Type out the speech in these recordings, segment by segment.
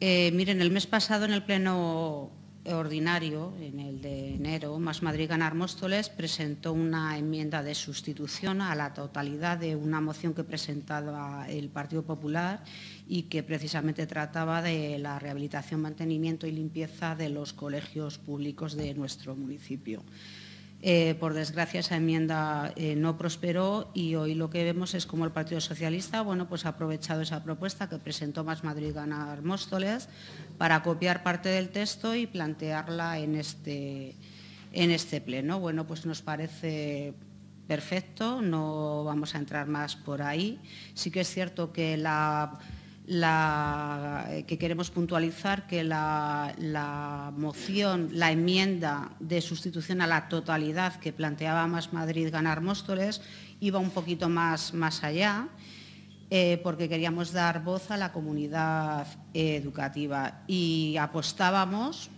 Eh, miren, el mes pasado en el Pleno Ordinario, en el de enero, Más Madrid Ganar Móstoles presentó una enmienda de sustitución a la totalidad de una moción que presentaba el Partido Popular y que precisamente trataba de la rehabilitación, mantenimiento y limpieza de los colegios públicos de nuestro municipio. Eh, por desgracia, esa enmienda eh, no prosperó y hoy lo que vemos es como el Partido Socialista bueno, pues ha aprovechado esa propuesta que presentó Más Madrid Ganar Móstoles para copiar parte del texto y plantearla en este, en este pleno. Bueno, pues nos parece perfecto, no vamos a entrar más por ahí. Sí que es cierto que la eh, que queremos puntualizar que la, moción, la enmienda de sustitución a la totalidad que planteaba Más Madrid ganar Móstoles iba un poquito más, más allá. Eh, porque queríamos dar voz a la comunidad educativa y apostábamos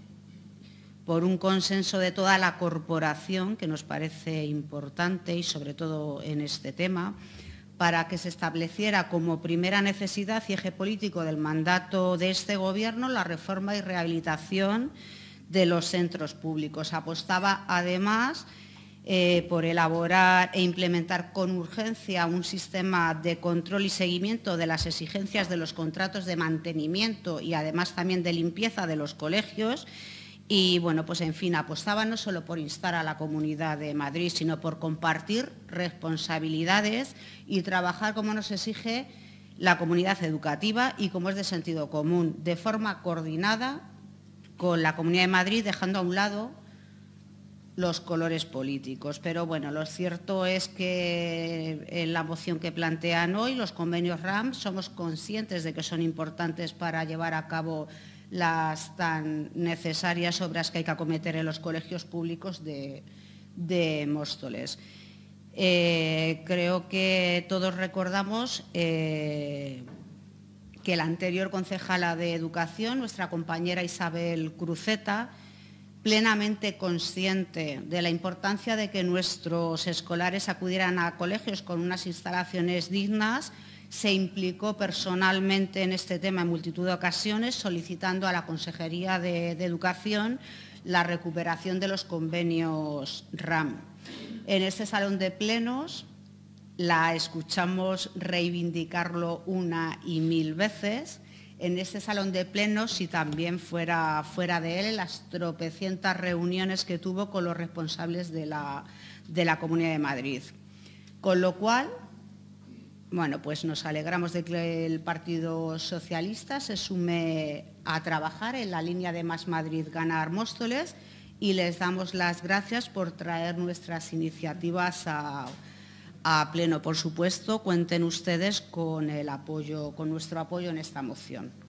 por un consenso de toda la corporación, que nos parece importante y sobre todo en este tema, para que se estableciera como primera necesidad y eje político del mandato de este Gobierno la reforma y rehabilitación de los centros públicos. Apostaba, además, eh, por elaborar e implementar con urgencia un sistema de control y seguimiento de las exigencias de los contratos de mantenimiento y, además, también de limpieza de los colegios y bueno, pues en fin, apostaba no solo por instar a la Comunidad de Madrid, sino por compartir responsabilidades y trabajar como nos exige la comunidad educativa y como es de sentido común, de forma coordinada con la Comunidad de Madrid, dejando a un lado los colores políticos. Pero bueno, lo cierto es que en la moción que plantean hoy, los convenios RAM, somos conscientes de que son importantes para llevar a cabo las tan necesarias obras que hay que acometer en los colegios públicos de, Móstoles. Eh, creo que todos recordamos eh, que la anterior concejala de Educación, nuestra compañera Isabel Cruceta, plenamente consciente de la importancia de que nuestros escolares acudieran a colegios con unas instalaciones dignas, se implicó personalmente en este tema en multitud de ocasiones, solicitando a la Consejería de, Educación la recuperación de los convenios RAM. En este salón de plenos la escuchamos reivindicarlo una y mil veces. En este salón de plenos y también fuera, fuera de él, las tropecientas reuniones que tuvo con los responsables de la, de la Comunidad de Madrid. Con lo cual, bueno, pues nos alegramos de que el Partido Socialista se sume a trabajar en la línea de Más Madrid ganar Móstoles y les damos las gracias por traer nuestras iniciativas a, pleno. Por supuesto, cuenten ustedes con con nuestro apoyo en esta moción.